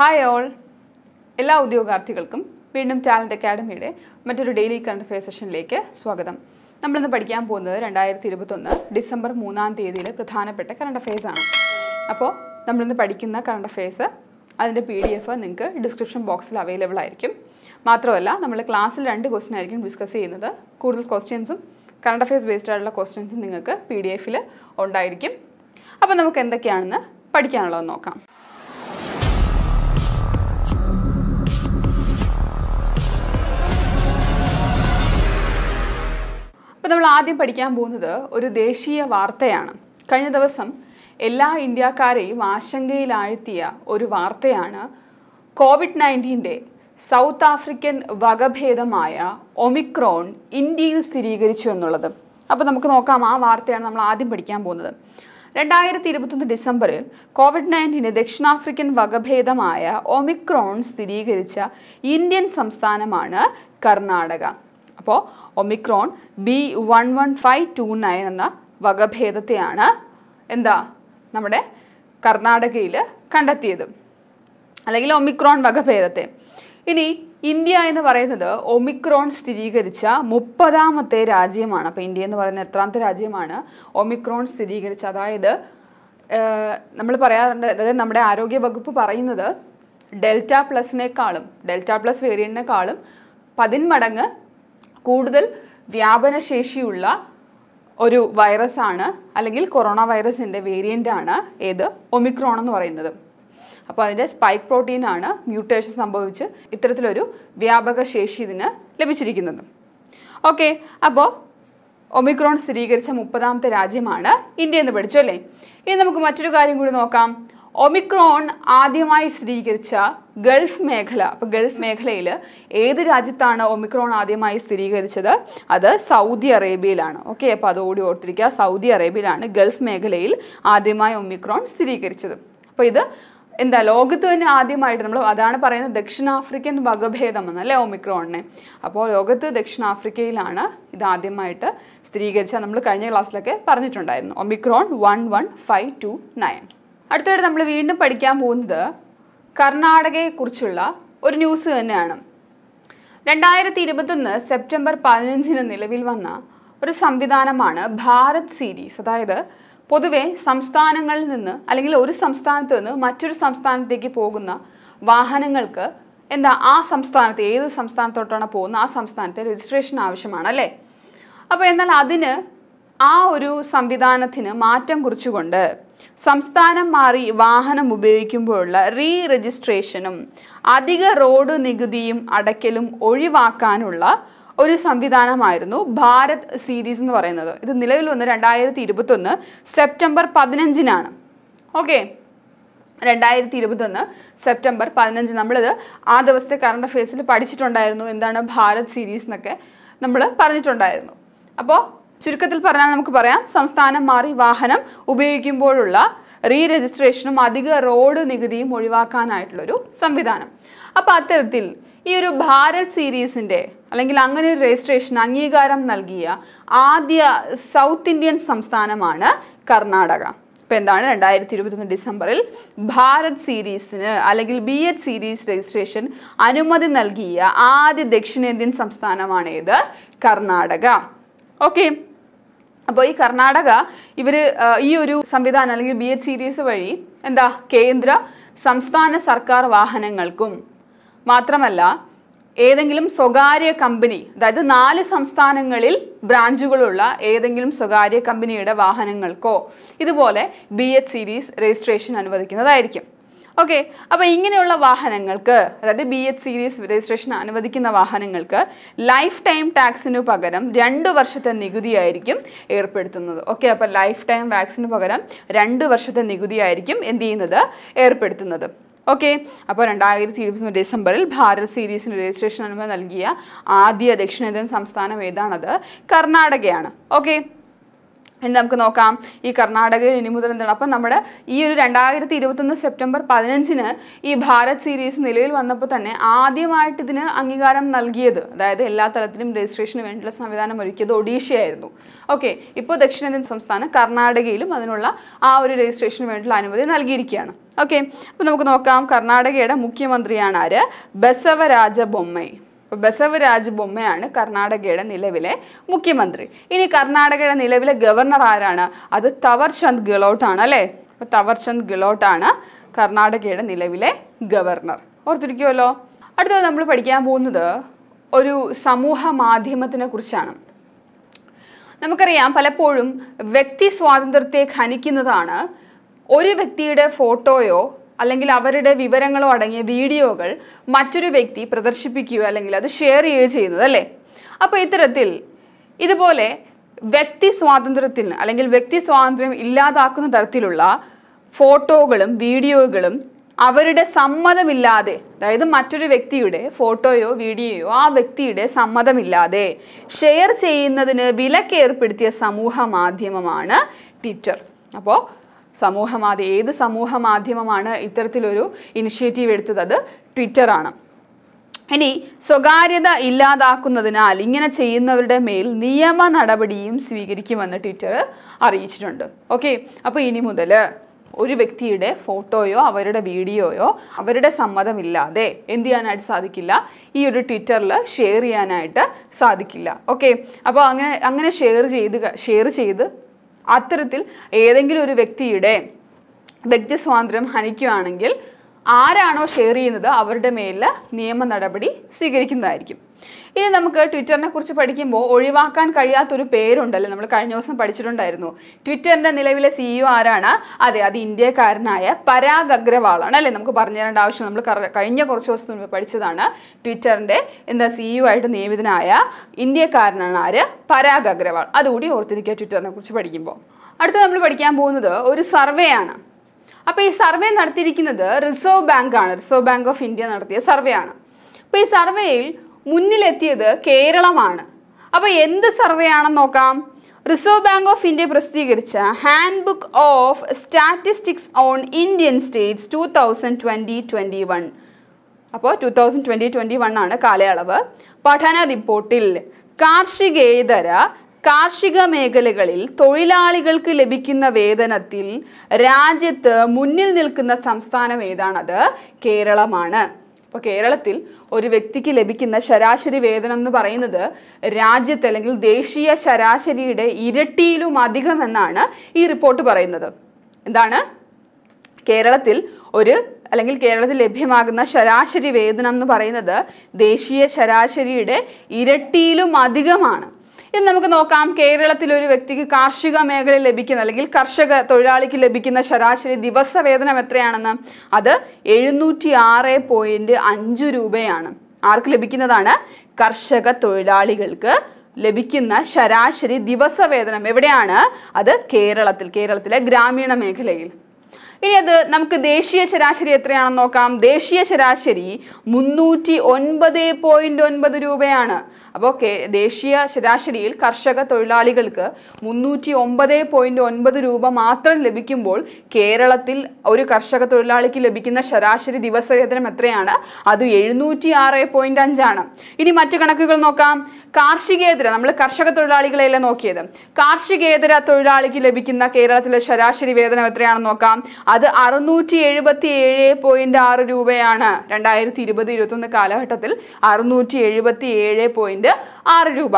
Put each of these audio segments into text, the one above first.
hi all എല്ലാ ഉദ്യോഗാർത്ഥികൾക്കും വീണ്ടും talent അക്കാഡമിയുടെ മറ്റൊരു ഡെയിലി കറണ്ട് അഫെയർ സെഷനിലേക്ക് സ്വാഗതം നമ്മളിന്ന് പഠിക്കാൻ പോകുന്നത് രണ്ടായിരത്തി ഇരുപത്തൊന്ന് ഡിസംബർ മൂന്നാം തീയതിയിലെ പ്രധാനപ്പെട്ട കറണ്ട് അഫെയർസ് ആണ് അപ്പോൾ നമ്മളിന്ന് പഠിക്കുന്ന കറണ്ട് അഫെയർസ് അതിൻ്റെ പി ഡി എഫ് നിങ്ങൾക്ക് ഡിസ്ക്രിപ്ഷൻ ബോക്സിൽ അവൈലബിൾ ആയിരിക്കും മാത്രമല്ല നമ്മൾ ക്ലാസ്സിൽ രണ്ട് ക്വസ്റ്റ്യൻ ആയിരിക്കും ഡിസ്കസ് ചെയ്യുന്നത് കൂടുതൽ ക്വസ്റ്റ്യൻസും കറണ്ട് അഫെയർസ് ബേസ്ഡ് ആയിട്ടുള്ള ക്വസ്റ്റ്യൻസും നിങ്ങൾക്ക് പി ഡി എഫിൽ ഉണ്ടായിരിക്കും അപ്പോൾ നമുക്ക് എന്തൊക്കെയാണെന്ന് പഠിക്കാനുള്ളത് നോക്കാം അപ്പോൾ നമ്മൾ ആദ്യം പഠിക്കാൻ പോകുന്നത് ഒരു ദേശീയ വാർത്തയാണ് കഴിഞ്ഞ ദിവസം എല്ലാ ഇന്ത്യക്കാരെയും ആശങ്കയിലാഴ്ത്തിയ ഒരു വാർത്തയാണ് കോവിഡ് നയൻറ്റീൻ്റെ സൗത്ത് ആഫ്രിക്കൻ വകഭേദമായ ഒമിക്രോൺ ഇന്ത്യയിൽ സ്ഥിരീകരിച്ചു എന്നുള്ളത് അപ്പോൾ നമുക്ക് നോക്കാം ആ വാർത്തയാണ് നമ്മൾ ആദ്യം പഠിക്കാൻ പോകുന്നത് രണ്ടായിരത്തി ഇരുപത്തൊന്ന് ഡിസംബറിൽ കോവിഡ് നയൻറ്റീന് ദക്ഷിണാഫ്രിക്കൻ വകഭേദമായ ഒമിക്രോൺ സ്ഥിരീകരിച്ച ഇന്ത്യൻ സംസ്ഥാനമാണ് കർണാടക അപ്പോൾ Omicron B one one five two nine എന്ന വകഭേദത്തെയാണ് എന്താ നമ്മുടെ കർണാടകയിൽ കണ്ടെത്തിയത് അല്ലെങ്കിൽ ഒമിക്രോൺ വകഭേദത്തെ ഇനി ഇന്ത്യ എന്ന് പറയുന്നത് ഒമിക്രോൺ സ്ഥിരീകരിച്ച മുപ്പതാമത്തെ രാജ്യമാണ് അപ്പോൾ ഇന്ത്യ എന്ന് പറയുന്ന എത്രാമത്തെ രാജ്യമാണ് ഒമിക്രോൺ സ്ഥിരീകരിച്ച അതായത് നമ്മൾ പറയാറുണ്ട് അതായത് നമ്മുടെ ആരോഗ്യ വകുപ്പ് പറയുന്നത് ഡെൽറ്റ പ്ലസിനേക്കാളും ഡെൽറ്റ പ്ലസ് വേരിയൻറ്റിനേക്കാളും പതിന്മടങ്ങ് കൂടുതൽ വ്യാപനശേഷിയുള്ള ഒരു വൈറസാണ് അല്ലെങ്കിൽ കൊറോണ വൈറസിൻ്റെ വേരിയൻ്റാണ് ഏത് ഒമിക്രോൺ എന്ന് പറയുന്നത് അപ്പോൾ അതിൻ്റെ സ്പൈക്ക് പ്രോട്ടീനാണ് മ്യൂട്ടേഷൻ സംഭവിച്ച് ഇത്തരത്തിലൊരു വ്യാപക ശേഷി ഇതിന് ലഭിച്ചിരിക്കുന്നത് ഓക്കെ അപ്പോൾ ഒമിക്രോൺ സ്ഥിരീകരിച്ച മുപ്പതാമത്തെ രാജ്യമാണ് ഇന്ത്യ എന്ന് പഠിച്ചു അല്ലേ ഇനി നമുക്ക് മറ്റൊരു കാര്യം കൂടി നോക്കാം ഒമിക്രോൺ ആദ്യമായി സ്ഥിരീകരിച്ച ഗൾഫ് മേഖല അപ്പോൾ ഗൾഫ് മേഖലയിൽ ഏത് രാജ്യത്താണ് ഒമിക്രോൺ ആദ്യമായി സ്ഥിരീകരിച്ചത് അത് സൗദി അറേബ്യയിലാണ് ഓക്കെ അപ്പോൾ അതോടി ഓർത്തിരിക്കുക സൗദി അറേബ്യയിലാണ് ഗൾഫ് മേഖലയിൽ ആദ്യമായി ഒമിക്രോൺ സ്ഥിരീകരിച്ചത് അപ്പോൾ ഇത് എന്താ ലോകത്ത് തന്നെ ആദ്യമായിട്ട് നമ്മൾ അതാണ് പറയുന്നത് ദക്ഷിണാഫ്രിക്കൻ വകഭേദം എന്നല്ലേ ഒമിക്രോണിനെ അപ്പോൾ ലോകത്ത് ദക്ഷിണാഫ്രിക്കയിലാണ് ഇത് ആദ്യമായിട്ട് സ്ഥിരീകരിച്ച നമ്മൾ കഴിഞ്ഞ ക്ലാസ്സിലൊക്കെ പറഞ്ഞിട്ടുണ്ടായിരുന്നു Omicron one one five two nine അടുത്തിടെ നമ്മൾ വീണ്ടും പഠിക്കാൻ പോകുന്നത് കർണാടകയെക്കുറിച്ചുള്ള ഒരു ന്യൂസ് തന്നെയാണ് രണ്ടായിരത്തി ഇരുപത്തൊന്ന് സെപ്റ്റംബർ പതിനഞ്ചിന് നിലവിൽ വന്ന ഒരു സംവിധാനമാണ് ഭാരത് സീരീസ് അതായത് പൊതുവെ സംസ്ഥാനങ്ങളിൽ നിന്ന് അല്ലെങ്കിൽ ഒരു സംസ്ഥാനത്ത് നിന്ന് മറ്റൊരു സംസ്ഥാനത്തേക്ക് പോകുന്ന വാഹനങ്ങൾക്ക് എന്താ ആ സംസ്ഥാനത്ത് ഏത് സംസ്ഥാനത്തോട്ടാണ് പോകുന്ന ആ സംസ്ഥാനത്തെ രജിസ്ട്രേഷൻ ആവശ്യമാണ് അല്ലേ അപ്പോൾ എന്നാൽ അതിന് ആ ഒരു സംവിധാനത്തിന് മാറ്റം കുറിച്ചുകൊണ്ട് സംസ്ഥാനം മാറി വാഹനം ഉപയോഗിക്കുമ്പോഴുള്ള റീ രജിസ്ട്രേഷനും അധിക റോഡ് നികുതിയും അടയ്ക്കലും ഒഴിവാക്കാനുള്ള ഒരു സംവിധാനമായിരുന്നു ഭാരത് സീരീസ് എന്ന് പറയുന്നത് ഇത് നിലവിൽ വന്ന് രണ്ടായിരത്തി ഇരുപത്തൊന്ന് സെപ്റ്റംബർ പതിനഞ്ചിനാണ് ഓക്കെ രണ്ടായിരത്തി ഇരുപത്തൊന്ന് സെപ്റ്റംബർ പതിനഞ്ച് നമ്മളിത് ആ ദിവസത്തെ കറണ്ട് അഫയേഴ്സിൽ പഠിച്ചിട്ടുണ്ടായിരുന്നു എന്താണ് ഭാരത് സീരീസ് എന്നൊക്കെ നമ്മൾ പറഞ്ഞിട്ടുണ്ടായിരുന്നു അപ്പോൾ ചുരുക്കത്തിൽ പറഞ്ഞാൽ നമുക്ക് പറയാം സംസ്ഥാനം മാറി വാഹനം ഉപയോഗിക്കുമ്പോഴുള്ള റീ രജിസ്ട്രേഷനും അധിക റോഡ് നികുതിയും ഒഴിവാക്കാനായിട്ടുള്ളൊരു സംവിധാനം അപ്പോൾ അത്തരത്തിൽ ഈ ഒരു ഭാരത് സീരീസിൻ്റെ അല്ലെങ്കിൽ അങ്ങനെ ഒരു രജിസ്ട്രേഷൻ അംഗീകാരം നൽകിയ ആദ്യ സൗത്ത് ഇന്ത്യൻ സംസ്ഥാനമാണ് കർണാടക ഇപ്പം എന്താണ് രണ്ടായിരത്തി ഇരുപത്തൊന്ന് ഡിസംബറിൽ ഭാരത് സീരീസിന് അല്ലെങ്കിൽ ബി എഡ് സീരീസ് രജിസ്ട്രേഷൻ അനുമതി നൽകിയ ആദ്യ ദക്ഷിണേന്ത്യൻ സംസ്ഥാനമാണ് ഇത് കർണാടക ഓക്കെ അപ്പോൾ ഈ കർണാടക ഇവർ ഈ ഒരു സംവിധാനം അല്ലെങ്കിൽ ബി എച്ച് സീരീസ് വഴി എന്താ കേന്ദ്ര സംസ്ഥാന സർക്കാർ വാഹനങ്ങൾക്കും മാത്രമല്ല ഏതെങ്കിലും സ്വകാര്യ കമ്പനി അതായത് നാല് സംസ്ഥാനങ്ങളിൽ ബ്രാഞ്ചുകളുള്ള ഏതെങ്കിലും സ്വകാര്യ കമ്പനിയുടെ വാഹനങ്ങൾക്കോ ഇതുപോലെ ബി എച്ച് സീരീസ് രജിസ്ട്രേഷൻ അനുവദിക്കുന്നതായിരിക്കും ഓക്കെ അപ്പോൾ ഇങ്ങനെയുള്ള വാഹനങ്ങൾക്ക് അതായത് ബി എച്ച് സീരീസ് രജിസ്ട്രേഷൻ അനുവദിക്കുന്ന വാഹനങ്ങൾക്ക് ലൈഫ് ടൈം ടാക്സിന് പകരം രണ്ട് വർഷത്തെ നികുതിയായിരിക്കും ഏർപ്പെടുത്തുന്നത് ഓക്കെ അപ്പോൾ ലൈഫ് ടൈം വാക്സിന് പകരം രണ്ട് വർഷത്തെ നികുതിയായിരിക്കും എന്ത് ചെയ്യുന്നത് ഏർപ്പെടുത്തുന്നത് ഓക്കെ അപ്പോൾ രണ്ടായിരത്തി ഒന്ന് ഡിസംബറിൽ ഭാരത് സീരീസിന് രജിസ്ട്രേഷൻ അനുമതി നൽകിയ ആദ്യ ദക്ഷിണേന്ത്യൻ സംസ്ഥാനം ഏതാണത് കർണാടകയാണ് ഓക്കെ ഇനി നമുക്ക് നോക്കാം ഈ കർണാടകയിൽ ഇനി മുതൽ എന്താണ് അപ്പം നമ്മുടെ ഈ ഒരു രണ്ടായിരത്തി ഇരുപത്തൊന്ന് സെപ്റ്റംബർ പതിനഞ്ചിന് ഈ ഭാരത് സീരീസ് നിലവിൽ വന്നപ്പോൾ തന്നെ ആദ്യമായിട്ട് ഇതിന് അംഗീകാരം നൽകിയത് അതായത് എല്ലാ തലത്തിലും രജിസ്ട്രേഷന് വേണ്ടിയുള്ള സംവിധാനം ഒരുക്കിയത് ഒഡീഷയായിരുന്നു ഓക്കെ ഇപ്പോൾ ദക്ഷിണേന്ത്യൻ സംസ്ഥാനം കർണാടകയിലും അതിനുള്ള ആ ഒരു രജിസ്ട്രേഷന് വേണ്ടിയുള്ള അനുമതി നൽകിയിരിക്കുകയാണ് ഓക്കെ അപ്പോൾ നമുക്ക് നോക്കാം കർണാടകയുടെ മുഖ്യമന്ത്രിയാണ് ആര് ബസവരാജ ബൊമ്മൈ ഇപ്പോൾ ബസവരാജ് ബൊമ്മയാണ് കർണാടകയുടെ നിലവിലെ മുഖ്യമന്ത്രി ഇനി കർണാടകയുടെ നിലവിലെ ഗവർണർ ആരാണ് അത് തവർചന്ദ് ഗെലോട്ടാണ് അല്ലേ അപ്പോൾ തവർചന്ദ് ഗെലോട്ടാണ് കർണാടകയുടെ നിലവിലെ ഗവർണർ ഓർത്തിരിക്കുമല്ലോ അടുത്തത് നമ്മൾ പഠിക്കാൻ പോകുന്നത് ഒരു സമൂഹ മാധ്യമത്തിനെ കുറിച്ചാണ് നമുക്കറിയാം പലപ്പോഴും വ്യക്തി സ്വാതന്ത്ര്യത്തെ ഖനിക്കുന്നതാണ് ഒരു വ്യക്തിയുടെ ഫോട്ടോയോ അല്ലെങ്കിൽ അവരുടെ വിവരങ്ങളോ അടങ്ങിയ വീഡിയോകൾ മറ്റൊരു വ്യക്തി പ്രദർശിപ്പിക്കുകയോ അല്ലെങ്കിൽ അത് ഷെയർ ചെയ്യുകയോ ചെയ്യുന്നത് അല്ലേ അപ്പോൾ ഇത്തരത്തിൽ ഇതുപോലെ വ്യക്തി സ്വാതന്ത്ര്യത്തിന് അല്ലെങ്കിൽ വ്യക്തി സ്വാതന്ത്ര്യം ഇല്ലാതാക്കുന്ന തരത്തിലുള്ള ഫോട്ടോകളും വീഡിയോകളും അവരുടെ സമ്മതമില്ലാതെ അതായത് മറ്റൊരു വ്യക്തിയുടെ ഫോട്ടോയോ വീഡിയോയോ ആ വ്യക്തിയുടെ സമ്മതമില്ലാതെ ഷെയർ ചെയ്യുന്നതിന് വിലക്കേർപ്പെടുത്തിയ സമൂഹ മാധ്യമമാണ് ട്വിറ്റർ അപ്പോൾ സമൂഹ മാധ്യമം ഏത് സമൂഹ മാധ്യമമാണ് ഇത്തരത്തിലൊരു ഇനിഷ്യേറ്റീവ് എടുത്തത് അത് ട്വിറ്ററാണ് ഇനി സ്വകാര്യത ഇല്ലാതാക്കുന്നതിനാൽ ഇങ്ങനെ ചെയ്യുന്നവരുടെ മേൽ നിയമ നടപടിയും സ്വീകരിക്കുമെന്ന് ട്വിറ്റർ അറിയിച്ചിട്ടുണ്ട് ഓക്കെ അപ്പോൾ ഇനി മുതൽ ഒരു വ്യക്തിയുടെ ഫോട്ടോയോ അവരുടെ വീഡിയോയോ അവരുടെ സമ്മതമില്ലാതെ എന്ത് ചെയ്യാനായിട്ട് സാധിക്കില്ല ഈ ഒരു ട്വിറ്ററിൽ ഷെയർ ചെയ്യാനായിട്ട് സാധിക്കില്ല ഓക്കെ അപ്പോൾ അങ്ങനെ അങ്ങനെ ഷെയർ ചെയ്ത് ഷെയർ ചെയ്ത് അത്തരത്തിൽ ഏതെങ്കിലും ഒരു വ്യക്തിയുടെ വ്യക്തി സ്വാതന്ത്ര്യം ഹനിക്കുകയാണെങ്കിൽ ആരാണോ ഷെയർ ചെയ്യുന്നത് അവരുടെ മേലിൽ നിയമ നടപടി സ്വീകരിക്കുന്നതായിരിക്കും ഇനി നമുക്ക് ട്വിറ്ററിനെ കുറിച്ച് പഠിക്കുമ്പോൾ ഒഴിവാക്കാൻ കഴിയാത്തൊരു പേരുണ്ടല്ലോ നമ്മൾ കഴിഞ്ഞ ദിവസം പഠിച്ചിട്ടുണ്ടായിരുന്നു ട്വിറ്ററിൻ്റെ നിലവിലെ സിഇഒ e ആരാണ് അതെ അത് ഇന്ത്യക്കാരനായ പരാഗ് അഗ്രവാളാണ് അല്ലേ നമുക്ക് പറഞ്ഞു തരേണ്ട ആവശ്യം നമ്മൾ കഴിഞ്ഞ കുറച്ച് ദിവസം മുമ്പ് പഠിച്ചതാണ് ട്വിറ്ററിൻ്റെ എന്താ സിഇഒ e ആയിട്ട് നിയമിതനായ ഇന്ത്യക്കാരനാണ് ആര് പരാഗ് അഗ്രവാൾ അതുകൂടി ഓർത്തിരിക്കുക ട്വിറ്ററിനെ കുറിച്ച് പഠിക്കുമ്പോൾ അടുത്ത നമ്മൾ പഠിക്കാൻ പോകുന്നത് ഒരു സർവേ ആണ് അപ്പോൾ ഈ സർവേ നടത്തിയിരിക്കുന്നത് റിസർവ് ബാങ്ക് ആണ് റിസർവ് ബാങ്ക് ഓഫ് ഇന്ത്യ നടത്തിയ സർവേ ആണ് അപ്പോൾ ഈ സർവേയിൽ മുന്നിലെത്തിയത് കേരളമാണ് അപ്പോൾ എന്ത് സർവേ ആണെന്ന് നോക്കാം റിസർവ് ബാങ്ക് ഓഫ് ഇന്ത്യ പ്രസിദ്ധീകരിച്ച hand book of statistics on Indian states two thousand twenty twenty one അപ്പോൾ two thousand twenty twenty one ആണ് കാലയളവ് പഠന റിപ്പോർട്ടിൽ കാർഷികേതര കാർഷിക മേഖലകളിൽ തൊഴിലാളികൾക്ക് ലഭിക്കുന്ന വേതനത്തിൽ രാജ്യത്ത് മുന്നിൽ നിൽക്കുന്ന സംസ്ഥാനം ഏതാണത് കേരളമാണ് ഇപ്പോൾ കേരളത്തിൽ ഒരു വ്യക്തിക്ക് ലഭിക്കുന്ന ശരാശരി വേതനം എന്ന് പറയുന്നത് രാജ്യത്ത് അല്ലെങ്കിൽ ദേശീയ ശരാശരിയുടെ ഇരട്ടിയിലും അധികം എന്നാണ് ഈ റിപ്പോർട്ട് പറയുന്നത് എന്താണ് കേരളത്തിൽ ഒരു അല്ലെങ്കിൽ കേരളത്തിൽ ലഭ്യമാകുന്ന ശരാശരി വേതനം എന്ന് പറയുന്നത് ദേശീയ ശരാശരിയുടെ ഇരട്ടിയിലും അധികമാണ് ഇന്ന് നമുക്ക് നോക്കാം കേരളത്തിൽ ഒരു വ്യക്തിക്ക് കാർഷിക മേഖലയിൽ ലഭിക്കുന്ന അല്ലെങ്കിൽ കർഷക തൊഴിലാളിക്ക് ലഭിക്കുന്ന ശരാശരി ദിവസ വേതനം എത്രയാണെന്ന് അത് എഴുന്നൂറ്റി ആറ് പോയിന്റ് അഞ്ച് രൂപയാണ് ആർക്ക് ലഭിക്കുന്നതാണ് കർഷക തൊഴിലാളികൾക്ക് ലഭിക്കുന്ന ശരാശരി ദിവസ വേതനം എവിടെയാണ് അത് കേരളത്തിൽ കേരളത്തിലെ ഗ്രാമീണ മേഖലയിൽ ഇനി അത് നമുക്ക് ദേശീയ ശരാശരി എത്രയാണെന്ന് നോക്കാം ദേശീയ ശരാശരി മുന്നൂറ്റി ഒൻപത് പോയിന്റ് ഒൻപത് രൂപയാണ് അപ്പോൾ ദേശീയ ശരാശരിയിൽ കർഷക തൊഴിലാളികൾക്ക് മുന്നൂറ്റി ഒമ്പത് പോയിന്റ് ഒൻപത് രൂപ മാത്രം ലഭിക്കുമ്പോൾ കേരളത്തിൽ ഒരു കർഷക തൊഴിലാളിക്ക് ലഭിക്കുന്ന ശരാശരി ദിവസ വേതനം എത്രയാണ് അത് എഴുന്നൂറ്റി ആറ് പോയിന്റ് അഞ്ചാണ് ഇനി മറ്റു കണക്കുകൾ നോക്കാം കാർഷികേതര നമ്മൾ കർഷക തൊഴിലാളികളെയല്ലേ നോക്കിയത് കാർഷികേതര തൊഴിലാളിക്ക് ലഭിക്കുന്ന കേരളത്തിലെ ശരാശരി വേതനം എത്രയാണെന്ന് നോക്കാം അത് അറുന്നൂറ്റി എഴുപത്തി ഏഴ് പോയിന്റ് ആറ് രൂപയാണ് രണ്ടായിരത്തി ഇരുപത് ഇരുപത്തൊന്ന് കാലഘട്ടത്തിൽ അറുന്നൂറ്റി എഴുപത്തി ഏഴ് പോയിന്റ് ആറ് രൂപ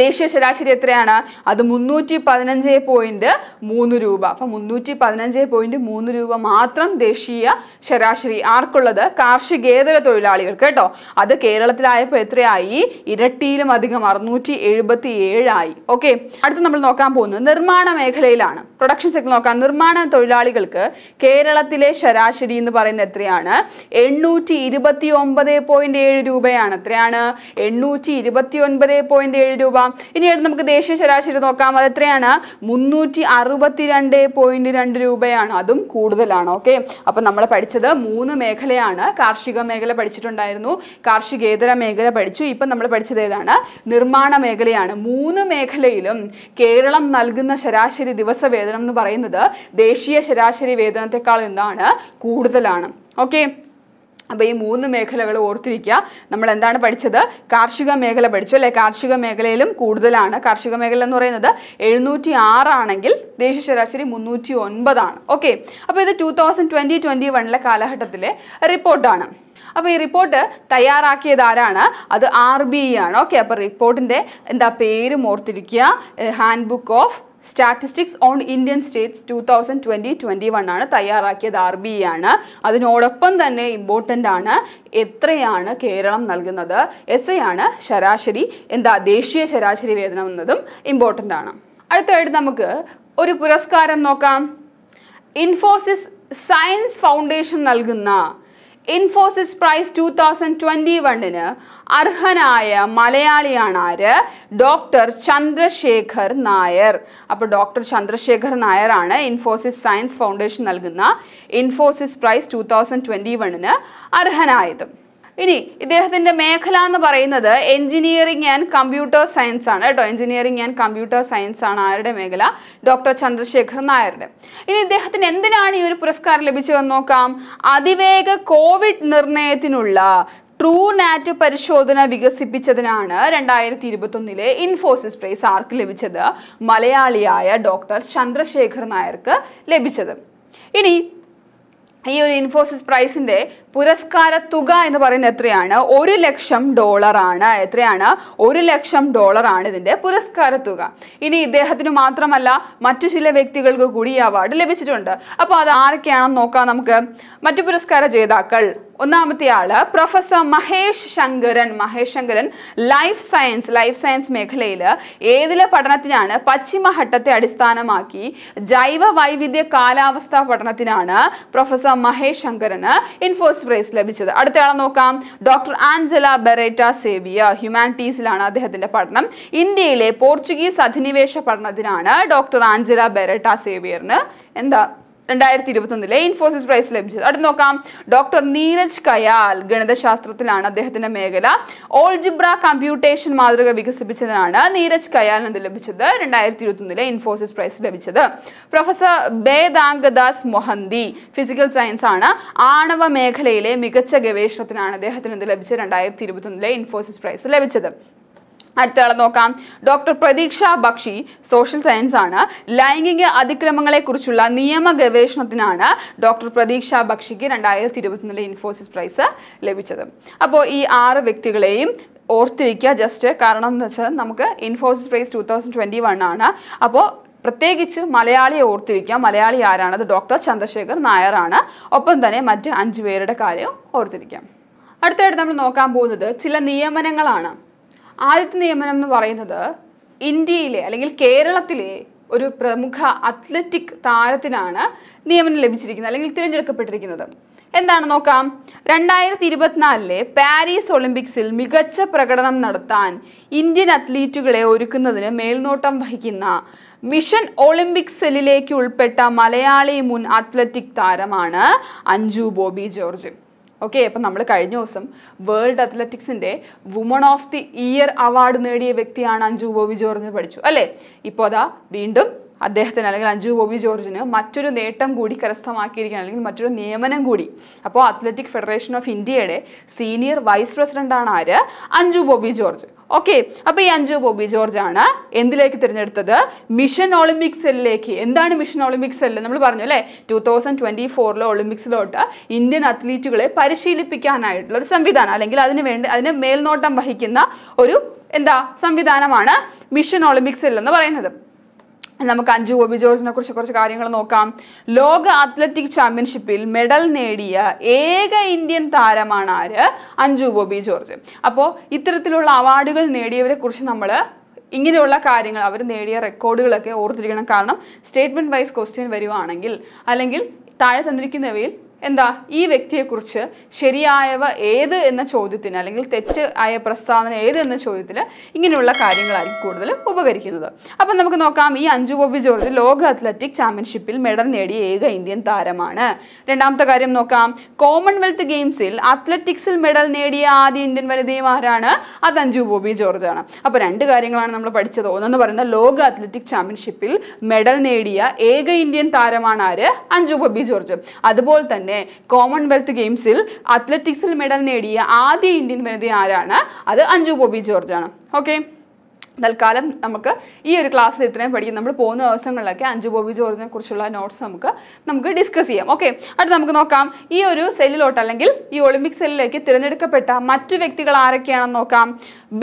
ദേശീയ ശരാശരി എത്രയാണ് അത് മുന്നൂറ്റി പതിനഞ്ച് പോയിന്റ് മൂന്ന് രൂപ അപ്പം മുന്നൂറ്റി പതിനഞ്ച് പോയിന്റ് മൂന്ന് രൂപ മാത്രം ദേശീയ ശരാശരി ആർക്കുള്ളത് കാർഷികേതര തൊഴിലാളികൾക്ക് കേട്ടോ അത് കേരളത്തിലായപ്പോൾ എത്രയായി ഇരട്ടിയിലും അധികം അറുന്നൂറ്റി എഴുപത്തി ഏഴായി ഓക്കെ അടുത്ത് നമ്മൾ നോക്കാൻ പോകുന്നത് നിർമ്മാണ മേഖലയിലാണ് പ്രൊഡക്ഷൻ സെക്ടർ നോക്കാം നിർമ്മാണ തൊഴിലാളികൾക്ക് കേരളത്തിലെ ശരാശരി എന്ന് പറയുന്നത് എത്രയാണ് എണ്ണൂറ്റി ഇരുപത്തി ഒമ്പത് പോയിന്റ് ഏഴ് രൂപയാണ് എത്രയാണ് എണ്ണൂറ്റി ഇരുപത്തി ഒൻപത് പോയിന്റ് ഏഴ് രൂപ നോക്കാം ആയിട്ട് നമുക്ക് ദേശീയ ശരാശരി നോക്കാം അത് എത്രയാണ് മുന്നൂറ്റി പോയിന്റ് രണ്ട് രൂപയാണ് അതും കൂടുതലാണ് ഓക്കെ അപ്പൊ നമ്മൾ പഠിച്ചത് മൂന്ന് മേഖലയാണ് കാർഷിക മേഖല പഠിച്ചിട്ടുണ്ടായിരുന്നു കാർഷികേതര മേഖല പഠിച്ചു ഇപ്പൊ നമ്മൾ പഠിച്ചത് ഏതാണ് നിർമ്മാണ മേഖലയാണ് മൂന്ന് മേഖലയിലും കേരളം നൽകുന്ന ശരാശരി ദിവസ വേതനം എന്ന് പറയുന്നത് ദേശീയ ശരാശരി വേതനത്തെക്കാൾ എന്താണ് കൂടുതലാണ് ഓക്കെ അപ്പോൾ ഈ മൂന്ന് മേഖലകൾ ഓർത്തിരിക്കുക നമ്മൾ എന്താണ് പഠിച്ചത് കാർഷിക മേഖല പഠിച്ചു അല്ലേ കാർഷിക മേഖലയിലും കൂടുതലാണ് കാർഷിക മേഖല എന്ന് പറയുന്നത് എഴുന്നൂറ്റി ആറാണെങ്കിൽ ദേശീയ ശരാശരി മുന്നൂറ്റി ഒൻപതാണ് ഓക്കെ അപ്പോൾ ഇത് ടൂ തൗസൻഡ് ട്വൻറ്റി ട്വൻറ്റി വണ്ണിലെ കാലഘട്ടത്തിലെ റിപ്പോർട്ടാണ് അപ്പോൾ ഈ റിപ്പോർട്ട് തയ്യാറാക്കിയത് ആരാണ് അത് ആർ ബി ആണ് ഓക്കെ അപ്പോൾ റിപ്പോർട്ടിൻ്റെ എന്താ പേര് ഓർത്തിരിക്കുക hand book of statistics on Indian states two thousand twenty twenty one ആണ് തയ്യാറാക്കിയത് ആർ ബി ആണ് അതിനോടൊപ്പം തന്നെ ഇമ്പോർട്ടൻ്റ് ആണ് എത്രയാണ് കേരളം നൽകുന്നത് എത്രയാണ് ശരാശരി എന്താ ദേശീയ ശരാശരി വേതനം എന്നതും ഇമ്പോർട്ടൻ്റ് ആണ് അടുത്തതായിട്ട് നമുക്ക് ഒരു പുരസ്കാരം നോക്കാം ഇൻഫോസിസ് സയൻസ് ഫൗണ്ടേഷൻ നൽകുന്ന Infosys prize two thousand twenty വണ്ണിന് അർഹനായ മലയാളിയാണ് ആര് ഡോക്ടർ ചന്ദ്രശേഖർ നായർ അപ്പോൾ ഡോക്ടർ ചന്ദ്രശേഖർ നായരാണ് ഇൻഫോസിസ് സയൻസ് ഫൗണ്ടേഷൻ നൽകുന്ന Infosys prize two thousand twenty വണ്ണിന് അർഹനായത് ഇനി ഇദ്ദേഹത്തിൻ്റെ മേഖല എന്ന് പറയുന്നത് എഞ്ചിനീയറിംഗ് ആൻഡ് കമ്പ്യൂട്ടർ സയൻസ് ആണ് കേട്ടോ എഞ്ചിനീയറിംഗ് ആൻഡ് കമ്പ്യൂട്ടർ സയൻസ് ആണ് ആരുടെ മേഖല ഡോക്ടർ ചന്ദ്രശേഖർ നായരുടെ ഇനി ഇദ്ദേഹത്തിന് എന്തിനാണ് ഈ ഒരു പുരസ്കാരം ലഭിച്ചതെന്ന് നോക്കാം അതിവേഗ കോവിഡ് നിർണയത്തിനുള്ള ട്രൂ നാറ്റ് പരിശോധന വികസിപ്പിച്ചതിനാണ് രണ്ടായിരത്തി ഇരുപത്തൊന്നിലെ ഇൻഫോസിസ് പ്രൈസ് ആർക്ക് ലഭിച്ചത് മലയാളിയായ ഡോക്ടർ ചന്ദ്രശേഖർ നായർക്ക് ലഭിച്ചത് ഇനി ഈ ഒരു ഇൻഫോസിസ് പ്രൈസിന്റെ പുരസ്കാര തുക എന്ന് പറയുന്നത് എത്രയാണ് ഒരു ലക്ഷം ഡോളറാണ് എത്രയാണ് ഒരു ലക്ഷം ഡോളറാണ് ഇതിൻ്റെ പുരസ്കാര തുക ഇനി ഇദ്ദേഹത്തിന് മാത്രമല്ല മറ്റു ചില വ്യക്തികൾക്ക് കൂടി ഈ അവാർഡ് ലഭിച്ചിട്ടുണ്ട് അപ്പോൾ അത് ആരൊക്കെയാണെന്ന് നോക്കാം നമുക്ക് മറ്റു പുരസ്കാര ജേതാക്കൾ ഒന്നാമത്തെ ആള് professor Mahesh Sankaran Mahesh Sankaran life science life science മേഖലയിൽ ഏതിലെ പഠനത്തിനാണ് പശ്ചിമഘട്ടത്തെ അടിസ്ഥാനമാക്കി ജൈവ വൈവിധ്യ കാലാവസ്ഥാ പഠനത്തിനാണ് പ്രൊഫസർ മഹേഷ് ശങ്കരന് ഇൻഫോസ് പ്രൈസ് ലഭിച്ചത് അടുത്തയാളെ നോക്കാം ഡോക്ടർ ആഞ്ചല ബെറേറ്റ സേവിയ ഹ്യൂമാനിറ്റീസിലാണ് അദ്ദേഹത്തിന്റെ പഠനം ഇന്ത്യയിലെ പോർച്ചുഗീസ് അധിനിവേശ പഠനത്തിനാണ് ഡോക്ടർ ആഞ്ചല ബെറേറ്റ സേവിയറിന് എന്താ രണ്ടായിരത്തി ഇരുപത്തൊന്നിലെ ഇൻഫോസിസ് പ്രൈസ് ലഭിച്ചത് അടുത്ത് നോക്കാം ഡോക്ടർ നീരജ് കയാൽ ഗണിതശാസ്ത്രത്തിലാണ് അദ്ദേഹത്തിന്റെ മേഖല ഓൾജിബ്ര കമ്പ്യൂട്ടേഷൻ മാതൃക വികസിപ്പിച്ചതിനാണ് നീരജ് കയാൽ ഇത് ലഭിച്ചത് രണ്ടായിരത്തി ഇരുപത്തൊന്നിലെ ഇൻഫോസിസ് പ്രൈസ് ലഭിച്ചത് professor Bedangadas Mohanty physical science ആണ് ആണവ മേഖലയിലെ മികച്ച ഗവേഷണത്തിനാണ് അദ്ദേഹത്തിന് എന്ത് ലഭിച്ചത് രണ്ടായിരത്തി ഇരുപത്തൊന്നിലെ ഇൻഫോസിസ് പ്രൈസ് ലഭിച്ചത് അടുത്തയാളെ നോക്കാം ഡോക്ടർ പ്രതീക്ഷ ബക്ഷി സോഷ്യൽ സയൻസ് ആണ് ലൈംഗിക അതിക്രമങ്ങളെക്കുറിച്ചുള്ള നിയമ ഗവേഷണത്തിനാണ് ഡോക്ടർ പ്രതീക്ഷ ബക്ഷിക്ക് രണ്ടായിരത്തി ഇരുപത്തിനാലിലെ ഇൻഫോസിസ് പ്രൈസ് ലഭിച്ചത് അപ്പോൾ ഈ ആറ് വ്യക്തികളെയും ഓർത്തിരിക്കുക ജസ്റ്റ് കാരണം എന്ന് വെച്ചാൽ നമുക്ക് Infosys prize two thousand twenty one ആണ് അപ്പോൾ പ്രത്യേകിച്ച് മലയാളിയെ ഓർത്തിരിക്കുക മലയാളി ആരാണ് അത് ഡോക്ടർ ചന്ദ്രശേഖർ നായറാണ് ഒപ്പം തന്നെ മറ്റ് അഞ്ച് പേരുടെ കാര്യവും ഓർത്തിരിക്കാം അടുത്തായിട്ട് നമ്മൾ നോക്കാൻ പോകുന്നത് ചില നിയമനങ്ങളാണ് ആദ്യത്തെ നിയമനം എന്ന് പറയുന്നത് ഇന്ത്യയിലെ അല്ലെങ്കിൽ കേരളത്തിലെ ഒരു പ്രമുഖ അത്ലറ്റിക് താരത്തിനാണ് നിയമനം ലഭിച്ചിരിക്കുന്നത് അല്ലെങ്കിൽ തിരഞ്ഞെടുക്കപ്പെട്ടിരിക്കുന്നത് എന്താണ് നോക്കാം രണ്ടായിരത്തി ഇരുപത്തിനാലിലെ പാരീസ് ഒളിമ്പിക്സിൽ മികച്ച പ്രകടനം നടത്താൻ ഇന്ത്യൻ അത്ലീറ്റുകളെ ഒരുക്കുന്നതിന് മേൽനോട്ടം വഹിക്കുന്ന മിഷൻ ഒളിമ്പിക് സെല്ലിലേക്ക് ഉൾപ്പെട്ട മലയാളി മുൻ അത്ലറ്റിക് താരമാണ് അഞ്ജു ബോബി ജോർജ് ഓക്കെ അപ്പം നമ്മൾ കഴിഞ്ഞ ദിവസം വേൾഡ് അത്ലറ്റിക്സിൻ്റെ woman of the year award നേടിയ വ്യക്തിയാണ് അഞ്ജു ബോബി ജോർജ് പഠിച്ചു അല്ലേ ഇപ്പോൾ അതാ വീണ്ടും അദ്ദേഹത്തിന് അല്ലെങ്കിൽ അഞ്ജു ബോബി ജോർജിന് മറ്റൊരു നേട്ടം കൂടി കരസ്ഥമാക്കിയിരിക്കുകയാണ് അല്ലെങ്കിൽ മറ്റൊരു നിയമനം കൂടി അപ്പോൾ അത്ലറ്റിക് ഫെഡറേഷൻ ഓഫ് ഇന്ത്യയുടെ സീനിയർ വൈസ് പ്രസിഡന്റാണ് ആര് അഞ്ജു ബോബി ജോർജ് ഓക്കെ അപ്പോൾ ഈ അഞ്ജു ബോബി ജോർജ് ആണ് എന്തിലേക്ക് തിരഞ്ഞെടുത്തത് മിഷൻ ഒളിമ്പിക് സെല്ലിലേക്ക് എന്താണ് മിഷൻ ഒളിമ്പിക് സെല്ല് നമ്മൾ പറഞ്ഞു അല്ലേ ടൂ തൗസൻഡ് ട്വൻറ്റി ഫോറിലെ ഒളിമ്പിക്സിലോട്ട് ഇന്ത്യൻ അത്ലീറ്റുകളെ പരിശീലിപ്പിക്കാനായിട്ടുള്ള ഒരു സംവിധാനം അല്ലെങ്കിൽ അതിന് വേണ്ടി അതിന് മേൽനോട്ടം വഹിക്കുന്ന ഒരു എന്താ സംവിധാനമാണ് മിഷൻ ഒളിമ്പിക്സ് സെല്ല് എന്ന് പറയുന്നത് നമുക്ക് അഞ്ജു ബോബി ജോർജിനെ കുറിച്ച് കുറച്ച് കാര്യങ്ങൾ നോക്കാം ലോക അത്ലറ്റിക് ചാമ്പ്യൻഷിപ്പിൽ മെഡൽ നേടിയ ഏക ഇന്ത്യൻ താരമാണ് ആര് അഞ്ജു ബോബി ജോർജ് അപ്പോൾ ഇത്തരത്തിലുള്ള അവാർഡുകൾ നേടിയവരെ കുറിച്ച് നമ്മൾ ഇങ്ങനെയുള്ള കാര്യങ്ങൾ അവർ നേടിയ റെക്കോർഡുകളൊക്കെ ഓർത്തിരിക്കണം കാരണം സ്റ്റേറ്റ്മെൻറ്റ് വൈസ് ക്വസ്റ്റ്യൻ വരുവാണെങ്കിൽ അല്ലെങ്കിൽ താഴെ തന്നിരിക്കുന്നവയിൽ എന്താ ഈ വ്യക്തിയെക്കുറിച്ച് ശരിയായവ ഏത് എന്ന ചോദ്യത്തിന് അല്ലെങ്കിൽ തെറ്റ് ആയ പ്രസ്താവന ഏത് എന്ന ചോദ്യത്തിൽ ഇങ്ങനെയുള്ള കാര്യങ്ങളായിരിക്കും കൂടുതൽ ഉപകരിക്കുന്നത് അപ്പം നമുക്ക് നോക്കാം ഈ അഞ്ജു ബോബി ജോർജ് ലോക അത്ലറ്റിക് ചാമ്പ്യൻഷിപ്പിൽ മെഡൽ നേടിയ ഏക ഇന്ത്യൻ താരമാണ് രണ്ടാമത്തെ കാര്യം നോക്കാം കോമൺവെൽത്ത് ഗെയിംസിൽ അത്ലറ്റിക്സിൽ മെഡൽ നേടിയ ആദ്യ ഇന്ത്യൻ വനിതയും ആരാണ് അത് അഞ്ജു ബോബി ജോർജ് ആണ് അപ്പോൾ രണ്ട് കാര്യങ്ങളാണ് നമ്മൾ പഠിച്ചത് ഒന്നെന്ന് പറയുന്നത് ലോക അത്ലറ്റിക് ചാമ്പ്യൻഷിപ്പിൽ മെഡൽ നേടിയ ഏക ഇന്ത്യൻ താരമാണ് ആര് അഞ്ജു ബോബി ജോർജ് അതുപോലെ തന്നെ തന്നെ കോമൺവെൽത്ത് ഗെയിംസിൽ അത്ലറ്റിക്സിൽ മെഡൽ നേടിയ ആദ്യ ഇന്ത്യൻ വനിത ആരാണ് അത് അഞ്ജു ബോബി ജോർജ് ആണ് ഓക്കെ തൽക്കാലം നമുക്ക് ഈ ഒരു ക്ലാസ്സിൽ ഇത്രയും പഠിക്കും നമ്മൾ പോകുന്ന ദിവസങ്ങളിലൊക്കെ അഞ്ചു ബോബി ജോർജിനെ കുറിച്ചുള്ള നോട്ട്സ് നമുക്ക് നമുക്ക് ഡിസ്കസ് ചെയ്യാം ഓക്കെ അടുത്ത് നമുക്ക് നോക്കാം ഈ ഒരു സെല്ലിലോട്ട് അല്ലെങ്കിൽ ഈ ഒളിമ്പിക് സെല്ലിലേക്ക് തിരഞ്ഞെടുക്കപ്പെട്ട മറ്റു വ്യക്തികൾ ആരൊക്കെയാണെന്ന് നോക്കാം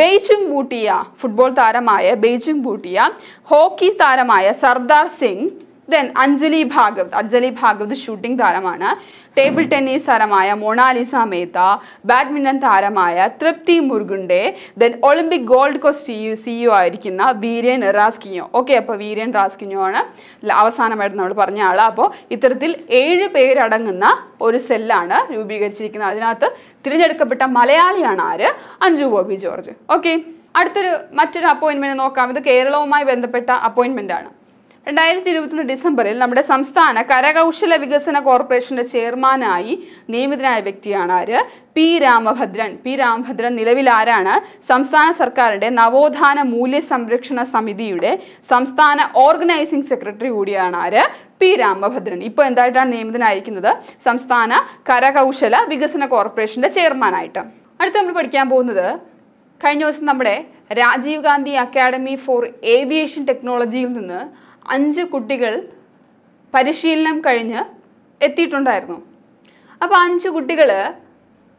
ബെയ്ജിംഗ് ബൂട്ടിയ ഫുട്ബോൾ താരമായ ബെയ്ജിംഗ് ബൂട്ടിയ ഹോക്കി താരമായ സർദാർ സിംഗ് ദെൻ അഞ്ജലി ഭാഗവത് അഞ്ജലി ഭാഗവത് ഷൂട്ടിംഗ് താരമാണ് ടേബിൾ ടെന്നീസ് താരമായ മൊണാലിസ മേത്ത ബാഡ്മിൻ്റൺ താരമായ Tripti Murgunde then Olympic gold quest യു സി യു ആയിരിക്കുന്ന വീരേൻ റാസ്കിഞ്ഞോ ഓക്കെ അപ്പോൾ വീരേൻ റാസ്കിഞ്ഞോ ആണ് അവസാനമായിട്ട് നമ്മൾ പറഞ്ഞ ആൾ അപ്പോൾ ഇത്തരത്തിൽ ഏഴ് പേരടങ്ങുന്ന ഒരു സെല്ലാണ് രൂപീകരിച്ചിരിക്കുന്നത് അതിനകത്ത് തിരഞ്ഞെടുക്കപ്പെട്ട മലയാളിയാണ് ആര് അഞ്ജു ബോബി ജോർജ് ഓക്കെ അടുത്തൊരു മറ്റൊരു അപ്പോയിൻമെൻറ്റ് നോക്കാം ഇത് കേരളവുമായി ബന്ധപ്പെട്ട അപ്പോയിൻമെൻ്റ് ആണ് രണ്ടായിരത്തി ഇരുപത്തൊന്ന് ഡിസംബറിൽ നമ്മുടെ സംസ്ഥാന കരകൗശല വികസന കോർപ്പറേഷന്റെ ചെയർമാനായി നിയമിതനായ വ്യക്തിയാണ് ആര് പി രാമഭദ്രൻ പി രാമഭദ്രൻ നിലവിൽ ആരാണ് സംസ്ഥാന സർക്കാരിന്റെ നവോത്ഥാന മൂല്യ സംരക്ഷണ സമിതിയുടെ സംസ്ഥാന ഓർഗനൈസിംഗ് സെക്രട്ടറി കൂടിയാണ് ആര് പി രാമഭദ്രൻ ഇപ്പോൾ എന്തായിട്ടാണ് നിയമിതനായിരിക്കുന്നത് സംസ്ഥാന കരകൗശല വികസന കോർപ്പറേഷന്റെ ചെയർമാനായിട്ട് അടുത്ത് നമ്മൾ പഠിക്കാൻ പോകുന്നത് കഴിഞ്ഞ ദിവസം നമ്മുടെ Rajiv Gandhi academy for aviation ടെക്നോളജിയിൽ നിന്ന് അഞ്ച് കുട്ടികൾ പരിശീലനം കഴിഞ്ഞ് എത്തിയിട്ടുണ്ടായിരുന്നു അപ്പോൾ അഞ്ച് കുട്ടികൾ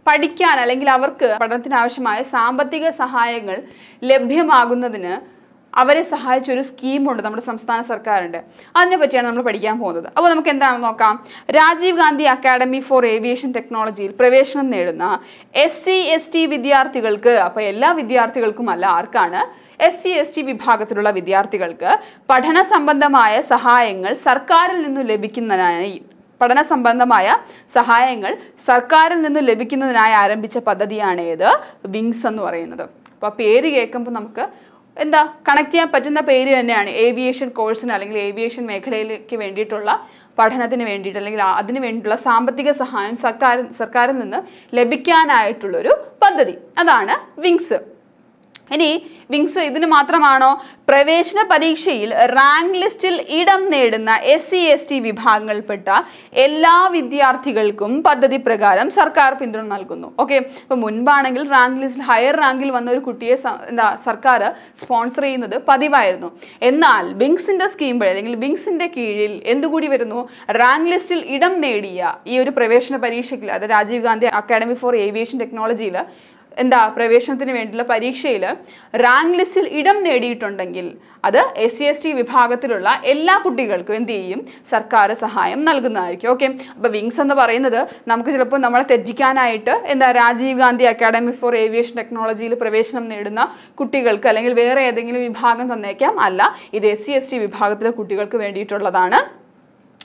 പഠിക്കാൻ അല്ലെങ്കിൽ അവർക്ക് പഠനത്തിനാവശ്യമായ സാമ്പത്തിക സഹായങ്ങൾ ലഭ്യമാകുന്നതിന് അവരെ സഹായിച്ച ഒരു സ്കീമുണ്ട് നമ്മുടെ സംസ്ഥാന സർക്കാരുണ്ട് അതിനെ പറ്റിയാണ് നമ്മൾ പഠിക്കാൻ പോകുന്നത് അപ്പോൾ നമുക്ക് എന്താണെന്ന് നോക്കാം Rajiv Gandhi academy for aviation ടെക്നോളജിയിൽ പ്രവേശനം നേടുന്ന എസ് സി എസ് ടി വിദ്യാർത്ഥികൾക്ക് അപ്പോൾ എല്ലാ വിദ്യാർത്ഥികൾക്കും അല്ല ആർക്കാണ് എസ് സി എസ് ടി വിഭാഗത്തിലുള്ള വിദ്യാർത്ഥികൾക്ക് പഠന സംബന്ധമായ സഹായങ്ങൾ സർക്കാരിൽ നിന്നും ലഭിക്കുന്നതിനായി പഠന സംബന്ധമായ സഹായങ്ങൾ സർക്കാരിൽ നിന്ന് ലഭിക്കുന്നതിനായി ആരംഭിച്ച പദ്ധതിയാണ് ഏത് വിങ്സ് എന്ന് പറയുന്നത് അപ്പോൾ പേര് കേൾക്കുമ്പോൾ നമുക്ക് എന്താ കണക്ട് ചെയ്യാൻ പറ്റുന്ന പേര് തന്നെയാണ് ഏവിയേഷൻ കോഴ്സിന് അല്ലെങ്കിൽ ഏവിയേഷൻ മേഖലയിലേക്ക് വേണ്ടിയിട്ടുള്ള പഠനത്തിന് വേണ്ടിയിട്ട് അല്ലെങ്കിൽ അതിന് വേണ്ടിയിട്ടുള്ള സാമ്പത്തിക സഹായം സർക്കാർ സർക്കാരിൽ നിന്ന് ലഭിക്കാനായിട്ടുള്ളൊരു പദ്ധതി അതാണ് വിങ്സ് ഇനി വിങ്സ് ഇതിന് മാത്രമാണോ പ്രവേശന പരീക്ഷയിൽ റാങ്ക് ലിസ്റ്റിൽ ഇടം നേടുന്ന എസ് സി എസ് ടി വിഭാഗങ്ങൾപ്പെട്ട എല്ലാ വിദ്യാർത്ഥികൾക്കും പദ്ധതി പ്രകാരം സർക്കാർ പിന്തുണ നൽകുന്നു ഓക്കെ ഇപ്പോൾ മുൻപാണെങ്കിൽ റാങ്ക് ലിസ്റ്റിൽ ഹയർ റാങ്കിൽ വന്ന ഒരു കുട്ടിയെ എന്താ സർക്കാർ സ്പോൺസർ ചെയ്യുന്നത് പതിവായിരുന്നു എന്നാൽ വിങ്സിൻ്റെ സ്കീം വഴി അല്ലെങ്കിൽ വിങ്സിൻ്റെ കീഴിൽ എന്തുകൂടി വരുന്നു റാങ്ക് ലിസ്റ്റിൽ ഇടം നേടിയ ഈ ഒരു പ്രവേശന പരീക്ഷയ്ക്ക് അതായത് Rajiv Gandhi academy for aviation ടെക്നോളജിയിൽ എന്താ പ്രവേശനത്തിന് വേണ്ടിയുള്ള പരീക്ഷയിൽ റാങ്ക് ലിസ്റ്റിൽ ഇടം നേടിയിട്ടുണ്ടെങ്കിൽ അത് എസ് സി എസ് ടി വിഭാഗത്തിലുള്ള എല്ലാ കുട്ടികൾക്കും എന്ത് ചെയ്യും സർക്കാർ സഹായം നൽകുന്നതായിരിക്കും ഓക്കെ അപ്പോൾ വിങ്സ് എന്ന് പറയുന്നത് നമുക്ക് ചിലപ്പോൾ നമ്മളെ തെറ്റിക്കാനായിട്ട് എന്താ Rajiv Gandhi academy for aviation ടെക്നോളജിയിൽ പ്രവേശനം നേടുന്ന കുട്ടികൾക്ക് അല്ലെങ്കിൽ വേറെ ഏതെങ്കിലും വിഭാഗം തന്നേക്കാം അല്ല ഇത് എസ് സി എസ് ടി വിഭാഗത്തിലെ കുട്ടികൾക്ക് വേണ്ടിയിട്ടുള്ളതാണ്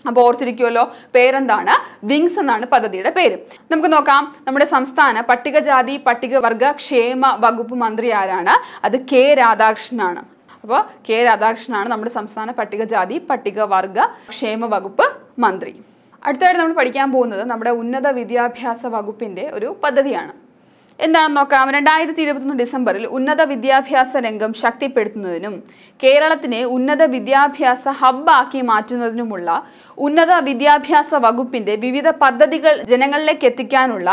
അപ്പോൾ ഓർത്തിരിക്കുമല്ലോ പേരെന്താണ് വിങ്സ് എന്നാണ് പദ്ധതിയുടെ പേര് നമുക്ക് നോക്കാം നമ്മുടെ സംസ്ഥാന പട്ടികജാതി പട്ടികവർഗ ക്ഷേമ വകുപ്പ് മന്ത്രി ആരാണ് അത് കെ രാധാകൃഷ്ണനാണ് അപ്പോൾ കെ രാധാകൃഷ്ണനാണ് നമ്മുടെ സംസ്ഥാന പട്ടികജാതി പട്ടികവർഗ ക്ഷേമ വകുപ്പ് മന്ത്രി അടുത്തതായിട്ട് നമ്മൾ പഠിക്കാൻ പോകുന്നത് നമ്മുടെ ഉന്നത വിദ്യാഭ്യാസ വകുപ്പിൻ്റെ ഒരു പദ്ധതിയാണ് എന്താണെന്ന് നോക്കാം രണ്ടായിരത്തി ഇരുപത്തൊന്ന് ഡിസംബറിൽ ഉന്നത വിദ്യാഭ്യാസ രംഗം ശക്തിപ്പെടുത്തുന്നതിനും കേരളത്തിനെ ഉന്നത വിദ്യാഭ്യാസ ഹബ്ബാക്കി മാറ്റുന്നതിനുമുള്ള ഉന്നത വിദ്യാഭ്യാസ വകുപ്പിന്റെ വിവിധ പദ്ധതികൾ ജനങ്ങളിലേക്ക് എത്തിക്കാനുള്ള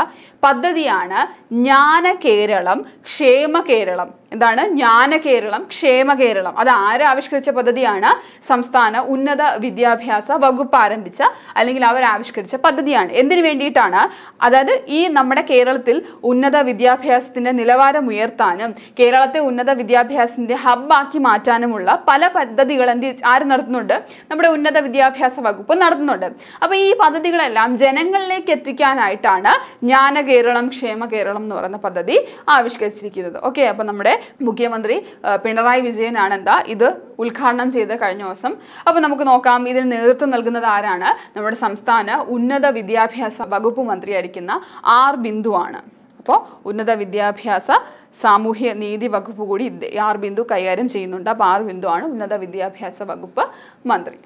പദ്ധതിയാണ് ജ്ഞാന കേരളം ക്ഷേമ കേരളം എന്താണ് ജ്ഞാന കേരളം ക്ഷേമ കേരളം അത് ആര് ആവിഷ്കരിച്ച പദ്ധതിയാണ് സംസ്ഥാന ഉന്നത വിദ്യാഭ്യാസ വകുപ്പ് ആരംഭിച്ച അല്ലെങ്കിൽ അവർ ആവിഷ്കരിച്ച പദ്ധതിയാണ് എന്തിനു വേണ്ടിയിട്ടാണ് അതായത് ഈ നമ്മുടെ കേരളത്തിൽ ഉന്നത വിദ്യാഭ്യാസത്തിന്റെ നിലവാരം ഉയർത്താനും കേരളത്തെ ഉന്നത വിദ്യാഭ്യാസത്തിന്റെ ഹബ്ബാക്കി മാറ്റാനുമുള്ള പല പദ്ധതികൾ എന്ത് ആര് നടത്തുന്നുണ്ട് നമ്മുടെ ഉന്നത വിദ്യാഭ്യാസ വകുപ്പ് ഒപ്പം നടത്തുന്നുണ്ട് അപ്പോൾ ഈ പദ്ധതികളെല്ലാം ജനങ്ങളിലേക്ക് എത്തിക്കാനായിട്ടാണ് ജ്ഞാന കേരളം ക്ഷേമ കേരളം എന്ന് പറയുന്ന പദ്ധതി ആവിഷ്കരിച്ചിരിക്കുന്നത് ഓക്കെ അപ്പോൾ നമ്മുടെ മുഖ്യമന്ത്രി പിണറായി വിജയനാണ് എന്താ ഇത് ഉദ്ഘാടനം ചെയ്ത കഴിഞ്ഞ ദിവസം അപ്പോൾ നമുക്ക് നോക്കാം ഇതിന് നേതൃത്വം നൽകുന്നത് ആരാണ് നമ്മുടെ സംസ്ഥാന ഉന്നത വിദ്യാഭ്യാസ വകുപ്പ് മന്ത്രിയായിരിക്കുന്ന ആർ ബിന്ദുവാണ് അപ്പോൾ ഉന്നത വിദ്യാഭ്യാസ സാമൂഹ്യ നീതി വകുപ്പ് കൂടി ആർ ബിന്ദു കൈകാര്യം ചെയ്യുന്നുണ്ട് അപ്പോൾ ആർ ബിന്ദു ആണ് ഉന്നത വിദ്യാഭ്യാസ വകുപ്പ് മന്ത്രി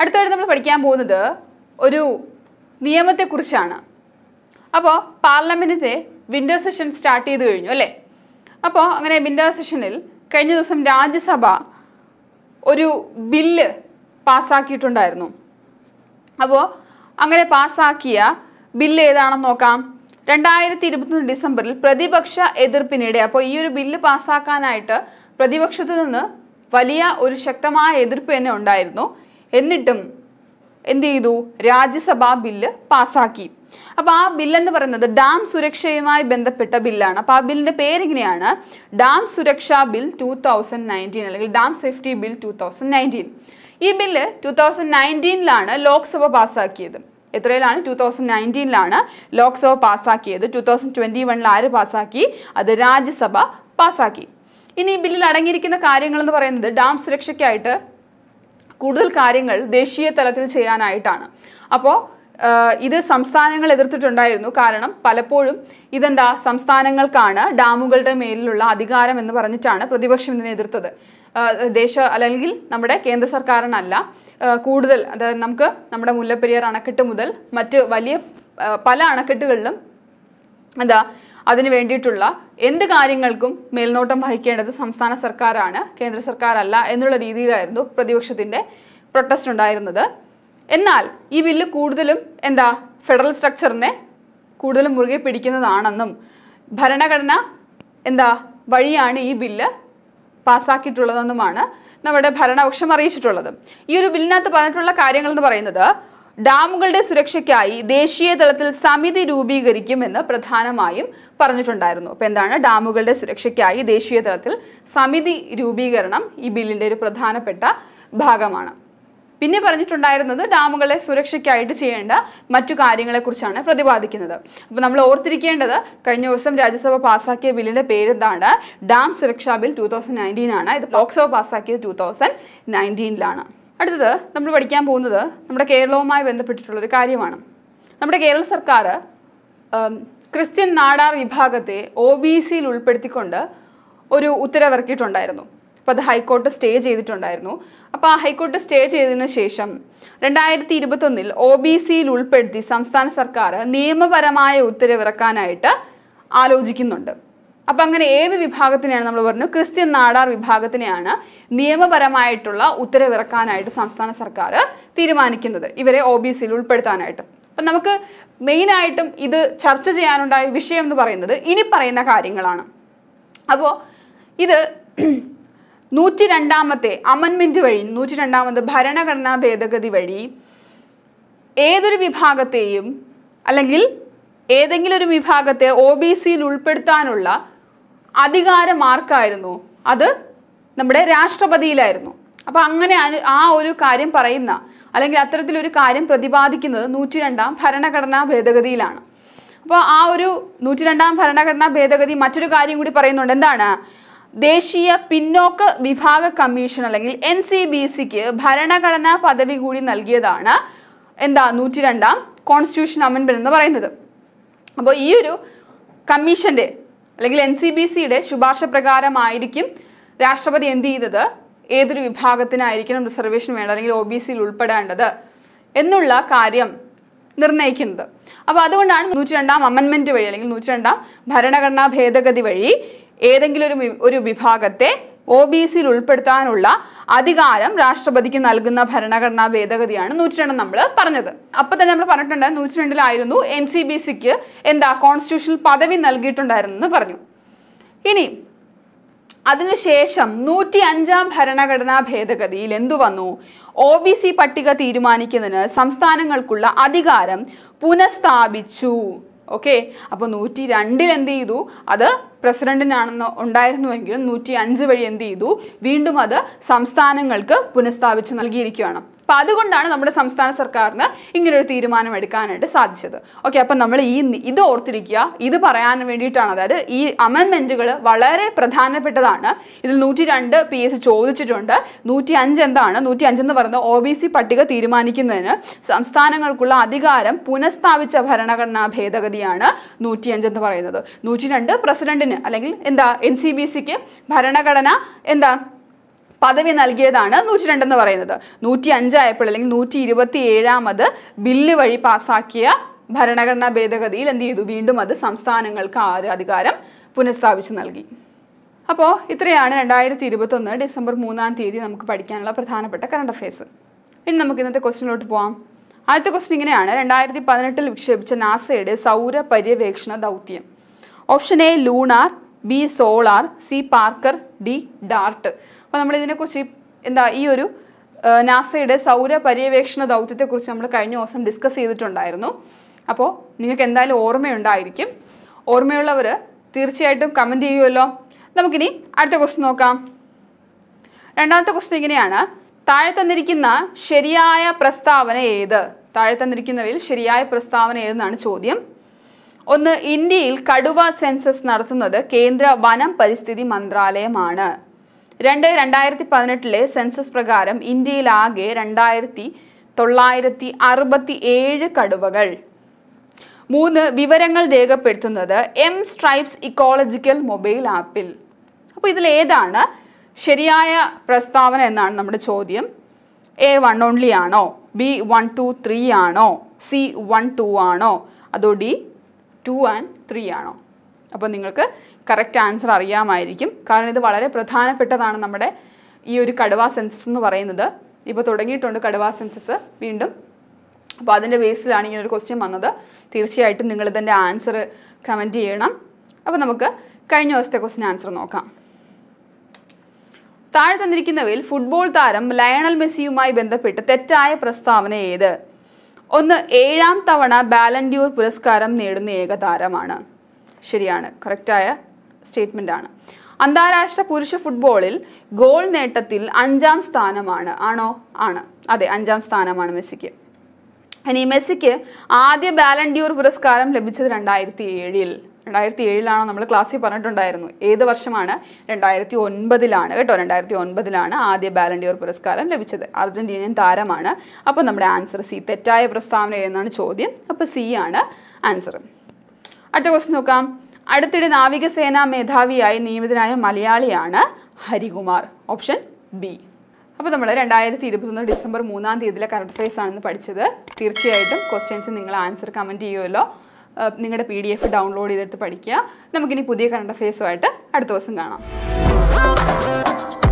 അടുത്തതായിട്ട് നമ്മൾ പഠിക്കാൻ പോകുന്നത് ഒരു നിയമത്തെക്കുറിച്ചാണ് അപ്പോൾ പാർലമെൻറ്റിൻ്റെ വിൻ്റർ സെഷൻ സ്റ്റാർട്ട് ചെയ്ത് കഴിഞ്ഞു അല്ലേ അപ്പോൾ അങ്ങനെ വിൻ്റർ സെഷനിൽ കഴിഞ്ഞ ദിവസം രാജ്യസഭ ഒരു ബില്ല് പാസ്സാക്കിയിട്ടുണ്ടായിരുന്നു അപ്പോൾ അങ്ങനെ പാസ്സാക്കിയ ബില്ല് ഏതാണെന്ന് നോക്കാം രണ്ടായിരത്തി ഇരുപത്തൊന്ന് ഡിസംബറിൽ പ്രതിപക്ഷ എതിർപ്പിനിടെ അപ്പോൾ ഈ ഒരു ബില്ല് പാസ്സാക്കാനായിട്ട് പ്രതിപക്ഷത്തു നിന്ന് വലിയ ഒരു ശക്തമായ എതിർപ്പ് തന്നെ ഉണ്ടായിരുന്നു എന്നിട്ടും എന്ത് ചെയ്തു രാജ്യസഭാ ബില്ല് പാസാക്കി അപ്പോൾ ആ ബില്ലെന്ന് പറയുന്നത് ഡാം സുരക്ഷയുമായി ബന്ധപ്പെട്ട ബില്ലാണ് അപ്പൊ ആ ബില്ലിന്റെ പേരിങ്ങനെയാണ് ഡാം സുരക്ഷാ ബിൽ ടൂ തൗസൻഡ് നയൻറ്റീൻ അല്ലെങ്കിൽ dam safety bill two thousand nineteen ഈ ബില്ല് ടൂ തൗസൻഡ് നയൻറ്റീനിലാണ് ലോക്സഭ പാസ്സാക്കിയത് എത്രയിലാണ് ടൂ തൗസൻഡ് നയൻറ്റീനിലാണ് ലോക്സഭ പാസ്സാക്കിയത് ടൂ തൗസൻഡ് ട്വൻറ്റി വണ്ണിൽ ആര് പാസ്സാക്കി അത് രാജ്യസഭ പാസ്സാക്കി ഇനി ഈ ബില്ലിൽ അടങ്ങിയിരിക്കുന്ന കാര്യങ്ങൾ എന്ന് പറയുന്നത് ഡാം സുരക്ഷയ്ക്കായിട്ട് കൂടുതൽ കാര്യങ്ങൾ ദേശീയ തലത്തിൽ ചെയ്യാനായിട്ടാണ് അപ്പോൾ ഇത് സംസ്ഥാനങ്ങൾ എതിർത്തിട്ടുണ്ടായിരുന്നു കാരണം പലപ്പോഴും ഇതെന്താ സംസ്ഥാനങ്ങൾക്കാണ് ഡാമുകളുടെ മേലിലുള്ള അധികാരം എന്ന് പറഞ്ഞിട്ടാണ് പ്രതിപക്ഷം ഇതിനെ എതിർത്തത് ദേശ അല്ലെങ്കിൽ നമ്മുടെ കേന്ദ്ര സർക്കാരിനല്ല കൂടുതൽ അതായത് നമുക്ക് നമ്മുടെ മുല്ലപ്പെരിയാർ അണക്കെട്ട് മുതൽ മറ്റ് വലിയ പല അണക്കെട്ടുകളിലും എന്താ അതിനു വേണ്ടിയിട്ടുള്ള എന്ത് കാര്യങ്ങൾക്കും മേൽനോട്ടം വഹിക്കേണ്ടത് സംസ്ഥാന സർക്കാരാണ് കേന്ദ്ര സർക്കാരല്ല എന്നുള്ള രീതിയിലായിരുന്നു പ്രതിപക്ഷത്തിൻ്റെ പ്രൊട്ടസ്റ്റ് ഉണ്ടായിരുന്നത് എന്നാൽ ഈ ബില്ല് കൂടുതലും എന്താ ഫെഡറൽ സ്ട്രക്ചറിനെ കൂടുതലും മുറുകെ പിടിക്കുന്നതാണെന്നും ഭരണഘടന എന്താ വഴിയാണ് ഈ ബില്ല് പാസ്സാക്കിയിട്ടുള്ളതെന്നുമാണ് നമ്മുടെ ഭരണപക്ഷം അറിയിച്ചിട്ടുള്ളത് ഈ ഒരു ബില്ലിനകത്ത് പറഞ്ഞിട്ടുള്ള കാര്യങ്ങൾ എന്ന് പറയുന്നത് ഡാമുകളുടെ സുരക്ഷയ്ക്കായി ദേശീയ തലത്തിൽ സമിതി രൂപീകരിക്കുമെന്ന് പ്രധാനമായും പറഞ്ഞിട്ടുണ്ടായിരുന്നു അപ്പോൾ എന്താണ് ഡാമുകളുടെ സുരക്ഷയ്ക്കായി ദേശീയ തലത്തിൽ സമിതി രൂപീകരണം ഈ ബില്ലിന്റെ ഒരു പ്രധാനപ്പെട്ട ഭാഗമാണ് പിന്നെ പറഞ്ഞിട്ടുണ്ടായിരുന്നത് ഡാമുകളെ സുരക്ഷയ്ക്കായിട്ട് ചെയ്യേണ്ട മറ്റു കാര്യങ്ങളെക്കുറിച്ചാണ് പ്രതിപാദിക്കുന്നത് അപ്പോൾ നമ്മൾ ഓർത്തിരിക്കേണ്ടത് കഴിഞ്ഞ ദിവസം രാജ്യസഭ പാസ്സാക്കിയ ബില്ലിൻ്റെ പേരെന്താണ് ഡാം സുരക്ഷാ ബിൽ ടു തൗസൻഡ് നയൻറ്റീനാണ് ഇത് ലോക്സഭ പാസ്സാക്കിയത് ടു തൗസൻഡ് നയൻറ്റീനിലാണ് അടുത്തത് നമ്മൾ പഠിക്കാൻ പോകുന്നത് നമ്മുടെ കേരളവുമായി ബന്ധപ്പെട്ടിട്ടുള്ളൊരു കാര്യമാണ് നമ്മുടെ കേരള സർക്കാർ ക്രിസ്ത്യൻ നാടാർ വിഭാഗത്തെ ഒ ബി സിയിൽ ഉൾപ്പെടുത്തിക്കൊണ്ട് ഒരു ഉത്തരവിറക്കിയിട്ടുണ്ടായിരുന്നു അപ്പോൾ അത് ഹൈക്കോർട്ട് സ്റ്റേ ചെയ്തിട്ടുണ്ടായിരുന്നു അപ്പോൾ ആ ഹൈക്കോർട്ട് സ്റ്റേ ചെയ്തതിന് ശേഷം രണ്ടായിരത്തി ഇരുപത്തൊന്നിൽ ഒ ബി സിയിൽ ഉൾപ്പെടുത്തി സംസ്ഥാന സർക്കാർ നിയമപരമായ ഉത്തരവിറക്കാനായിട്ട് ആലോചിക്കുന്നുണ്ട് അപ്പം അങ്ങനെ ഏത് വിഭാഗത്തിനെയാണ് നമ്മൾ പറഞ്ഞു ക്രിസ്ത്യൻ നാടാർ വിഭാഗത്തിനെയാണ് നിയമപരമായിട്ടുള്ള ഉത്തരവിറക്കാനായിട്ട് സംസ്ഥാന സർക്കാർ തീരുമാനിക്കുന്നത് ഇവരെ ഒ ബി സിയിൽ ഉൾപ്പെടുത്താനായിട്ട് അപ്പം നമുക്ക് മെയിനായിട്ടും ഇത് ചർച്ച ചെയ്യാനുണ്ടായ വിഷയം എന്ന് പറയുന്നത് ഇനി പറയുന്ന കാര്യങ്ങളാണ് അപ്പോൾ ഇത് നൂറ്റി രണ്ടാമത്തെ അമൻമെൻറ്റ് വഴി നൂറ്റി രണ്ടാമത് ഭരണഘടനാ ഭേദഗതി വഴി ഏതൊരു വിഭാഗത്തെയും അല്ലെങ്കിൽ ഏതെങ്കിലും ഒരു വിഭാഗത്തെ ഒ ബി സിയിൽ ഉൾപ്പെടുത്താനുള്ള അധികാരം ആർക്കായിരുന്നു അത് നമ്മുടെ രാഷ്ട്രപതിയിലായിരുന്നു അപ്പൊ അങ്ങനെ ആ ഒരു കാര്യം പറയുന്ന അല്ലെങ്കിൽ അത്തരത്തിലൊരു കാര്യം പ്രതിപാദിക്കുന്നത് നൂറ്റി രണ്ടാം ഭരണഘടനാ ഭേദഗതിയിലാണ് അപ്പോൾ ആ ഒരു നൂറ്റി രണ്ടാം ഭരണഘടനാ ഭേദഗതി മറ്റൊരു കാര്യം കൂടി പറയുന്നുണ്ട് എന്താണ് ദേശീയ പിന്നോക്ക വിഭാഗ കമ്മീഷൻ അല്ലെങ്കിൽ എൻ സി ബി സിക്ക് ഭരണഘടനാ പദവി കൂടി നൽകിയതാണ് എന്താ നൂറ്റി രണ്ടാം കോൺസ്റ്റിറ്റ്യൂഷൻ അമൻമെന്റ് എന്ന് പറയുന്നത് അപ്പോൾ ഈ ഒരു കമ്മീഷന്റെ അല്ലെങ്കിൽ എൻ സി ബി സിയുടെ ശുപാർശ പ്രകാരമായിരിക്കും രാഷ്ട്രപതി എന്ത് ചെയ്തത് ഏതൊരു വിഭാഗത്തിനായിരിക്കണം റിസർവേഷൻ വേണ്ടത് അല്ലെങ്കിൽ ഒ ബി സിയിൽ ഉൾപ്പെടേണ്ടത് എന്നുള്ള കാര്യം നിർണ്ണയിക്കുന്നത് അപ്പോൾ അതുകൊണ്ടാണ് നൂറ്റി രണ്ടാം അമൻമെന്റ് വഴി അല്ലെങ്കിൽ നൂറ്റി രണ്ടാം ഭരണഘടനാ ഭേദഗതി വഴി ഏതെങ്കിലും ഒരു ഒരു വിഭാഗത്തെ ഒ ബി സിയിൽ ഉൾപ്പെടുത്താനുള്ള അധികാരം രാഷ്ട്രപതിക്ക് നൽകുന്ന ഭരണഘടനാ ഭേദഗതിയാണ് നൂറ്റിരണ്ട് നമ്മൾ പറഞ്ഞത് അപ്പോൾ തന്നെ നമ്മൾ പറഞ്ഞിട്ടുണ്ട് രണ്ടിലായിരുന്നു എൻ സി ബി സിക്ക് എന്താ കോൺസ്റ്റിറ്റ്യൂഷണൽ പദവി എന്ന് പറഞ്ഞു ഇനി അതിനുശേഷം നൂറ്റി അഞ്ചാം ഭരണഘടനാ ഭേദഗതിയിൽ എന്തു വന്നു ഒ ബി സി പട്ടിക തീരുമാനിക്കുന്നതിന് സംസ്ഥാനങ്ങൾക്കുള്ള അധികാരം പുനഃസ്ഥാപിച്ചു ഓക്കെ അപ്പോൾ നൂറ്റി രണ്ടിൽ എന്ത് ചെയ്തു അത് പ്രസിഡന്റിനാണെന്ന് ഉണ്ടായിരുന്നുവെങ്കിലും നൂറ്റി അഞ്ച് വഴി എന്ത് ചെയ്തു വീണ്ടും അത് സംസ്ഥാനങ്ങൾക്ക് പുനഃസ്ഥാപിച്ച് നൽകിയിരിക്കുകയാണ് അപ്പൊ അതുകൊണ്ടാണ് നമ്മുടെ സംസ്ഥാന സർക്കാരിന് ഇങ്ങനൊരു തീരുമാനം എടുക്കാനായിട്ട് സാധിച്ചത് ഓക്കെ അപ്പൊ നമ്മൾ ഈ ഇത് ഓർത്തിരിക്കുക ഇത് പറയാൻ വേണ്ടിയിട്ടാണ് അതായത് ഈ അമെൻമെൻറ്റുകൾ വളരെ പ്രധാനപ്പെട്ടതാണ് ഇതിൽ നൂറ്റി രണ്ട് പി എസ് ചോദിച്ചിട്ടുണ്ട് നൂറ്റി അഞ്ച് എന്താണ് നൂറ്റി അഞ്ചെന്ന് പറയുന്നത് ഒ ബി സി പട്ടിക തീരുമാനിക്കുന്നതിന് സംസ്ഥാനങ്ങൾക്കുള്ള അധികാരം പുനഃസ്ഥാപിച്ച ഭരണഘടനാ ഭേദഗതിയാണ് നൂറ്റി അഞ്ച് എന്ന് പറയുന്നത് നൂറ്റി രണ്ട് പ്രസിഡന്റിന് അല്ലെങ്കിൽ എന്താ എൻ സി ബി സിക്ക് ഭരണഘടന എന്താ പദവി നൽകിയതാണ് നൂറ്റി രണ്ടെന്ന് പറയുന്നത് നൂറ്റി അഞ്ചായപ്പോൾ അല്ലെങ്കിൽ നൂറ്റി ഇരുപത്തി ഏഴാമത് ബില്ല് വഴി പാസാക്കിയ ഭരണഘടനാ ഭേദഗതിയിൽ എന്ത് ചെയ്തു വീണ്ടും അത് സംസ്ഥാനങ്ങൾക്ക് ആ അധികാരം പുനഃസ്ഥാപിച്ചു നൽകി അപ്പോൾ ഇത്രയാണ് രണ്ടായിരത്തി ഇരുപത്തൊന്ന് ഡിസംബർ മൂന്നാം തീയതി നമുക്ക് പഠിക്കാനുള്ള പ്രധാനപ്പെട്ട കറണ്ട് അഫയേഴ്സ് ഇനി നമുക്ക് ഇന്നത്തെ ക്വസ്റ്റിനിലോട്ട് പോവാം ആദ്യത്തെ ക്വസ്റ്റ്യൻ ഇങ്ങനെയാണ് രണ്ടായിരത്തി പതിനെട്ടിൽ വിക്ഷേപിച്ച നാസയുടെ സൗര പര്യവേക്ഷണ ദൗത്യം option A lunar B solar C Parker D DART അപ്പോൾ നമ്മൾ ഇതിനെക്കുറിച്ച് എന്താ ഈ ഒരു നാസയുടെ സൗര പര്യവേക്ഷണ ദൗത്യത്തെക്കുറിച്ച് നമ്മൾ കഴിഞ്ഞ ദിവസം ഡിസ്കസ് ചെയ്തിട്ടുണ്ടായിരുന്നു അപ്പോൾ നിങ്ങൾക്ക് എന്തായാലും ഓർമ്മയുണ്ടായിരിക്കും ഓർമ്മയുള്ളവർ തീർച്ചയായിട്ടും കമൻറ്റ് ചെയ്യുമല്ലോ നമുക്കിനി അടുത്ത ക്വസ്റ്റ് നോക്കാം രണ്ടാമത്തെ ക്വസ്റ്റ്യൻ ഇങ്ങനെയാണ് താഴെ തന്നിരിക്കുന്ന ശരിയായ പ്രസ്താവന ഏത് താഴെ തന്നിരിക്കുന്നവയിൽ ശരിയായ പ്രസ്താവന ഏതെന്നാണ് ചോദ്യം ഒന്ന് ഇന്ത്യയിൽ കടുവ സെൻസസ് നടത്തുന്നത് കേന്ദ്ര വനം പരിസ്ഥിതി മന്ത്രാലയമാണ് രണ്ട് രണ്ടായിരത്തി പതിനെട്ടിലെ സെൻസസ് പ്രകാരം ഇന്ത്യയിലാകെ രണ്ടായിരത്തി തൊള്ളായിരത്തി അറുപത്തി ഏഴ് കടുവകൾ മൂന്ന് വിവരങ്ങൾ രേഖപ്പെടുത്തുന്നത് എം സ്ട്രൈപ്സ് ഇക്കോളജിക്കൽ മൊബൈൽ ആപ്പിൽ അപ്പോൾ ഇതിലേതാണ് ശരിയായ പ്രസ്താവന എന്നാണ് നമ്മുടെ ചോദ്യം എ വൺ ഓൺലി ആണോ ബി വൺ ടു ത്രീ ആണോ സി വൺ ടു ആണോ അതോ ഡി ടു ആൻഡ് ത്രീ ആണോ അപ്പോൾ നിങ്ങൾക്ക് കറക്റ്റ് ആൻസർ അറിയാമായിരിക്കും കാരണം ഇത് വളരെ പ്രധാനപ്പെട്ടതാണ് നമ്മുടെ ഈ ഒരു കടുവ സെൻസസ് എന്ന് പറയുന്നത് ഇപ്പോൾ തുടങ്ങിയിട്ടുണ്ട് കടുവ സെൻസസ് വീണ്ടും അപ്പോൾ അതിൻ്റെ ബേസിലാണ് ഇങ്ങനൊരു ക്വസ്റ്റ്യൻ വന്നത് തീർച്ചയായിട്ടും നിങ്ങൾ ഇതിൻ്റെ ആൻസർ കമൻറ്റ് ചെയ്യണം അപ്പോൾ നമുക്ക് കഴിഞ്ഞ ദിവസത്തെ ക്വസ്റ്റ്യൻ ആൻസർ നോക്കാം താഴെ തന്നിരിക്കുന്നവയിൽ ഫുട്ബോൾ താരം ലയണൽ മെസ്സിയുമായി ബന്ധപ്പെട്ട് തെറ്റായ പ്രസ്താവന ഏത് ഒന്ന് ഏഴാം തവണ ബാലൻഡ്യൂർ പുരസ്കാരം നേടുന്ന ഏക താരമാണ് ശരിയാണ് കറക്റ്റായ ആണ് അന്താരാഷ്ട്ര പുരുഷ ഫുട്ബോളിൽ ഗോൾ നേട്ടത്തിൽ അഞ്ചാം സ്ഥാനമാണ് ആണോ ആണ് അതെ അഞ്ചാം സ്ഥാനമാണ് മെസ്സിക്ക് ഇനി മെസ്സിക്ക് ആദ്യ ബാലൻഡിയൂർ പുരസ്കാരം ലഭിച്ചത് രണ്ടായിരത്തി ഏഴിൽ രണ്ടായിരത്തി ഏഴിലാണോ നമ്മൾ ക്ലാസ്സിൽ പറഞ്ഞിട്ടുണ്ടായിരുന്നു ഏത് വർഷമാണ് രണ്ടായിരത്തി ഒൻപതിലാണ് കേട്ടോ രണ്ടായിരത്തി ഒൻപതിലാണ് ആദ്യ ബാലൻഡിയർ പുരസ്കാരം ലഭിച്ചത് അർജന്റീനിയൻ താരമാണ് അപ്പോൾ നമ്മുടെ ആൻസർ സി തെറ്റായ പ്രസ്താവന എന്നാണ് ചോദ്യം അപ്പോൾ സി ആണ് ആൻസർ അടുത്ത ക്വസ്റ്റ് നോക്കാം അടുത്തിടെ നാവികസേനാ മേധാവിയായി നിയമിതനായ മലയാളിയാണ് ഹരികുമാർ ഓപ്ഷൻ ബി അപ്പോൾ നമ്മൾ രണ്ടായിരത്തി ഇരുപത്തൊന്ന് ഡിസംബർ മൂന്നാം തീയതിയിലെ കറണ്ട് അഫയേഴ്സ് ആണെന്ന് പഠിച്ചത് തീർച്ചയായിട്ടും ക്വസ്റ്റ്യൻസ് നിങ്ങൾ ആൻസർ കമൻറ്റ് ചെയ്യുമല്ലോ നിങ്ങളുടെ പി ഡി എഫ് ഡൗൺലോഡ് ചെയ്തെടുത്ത് പഠിക്കുക നമുക്കിനി പുതിയ കറണ്ട് അഫയേഴ്സുമായിട്ട് അടുത്ത ദിവസം കാണാം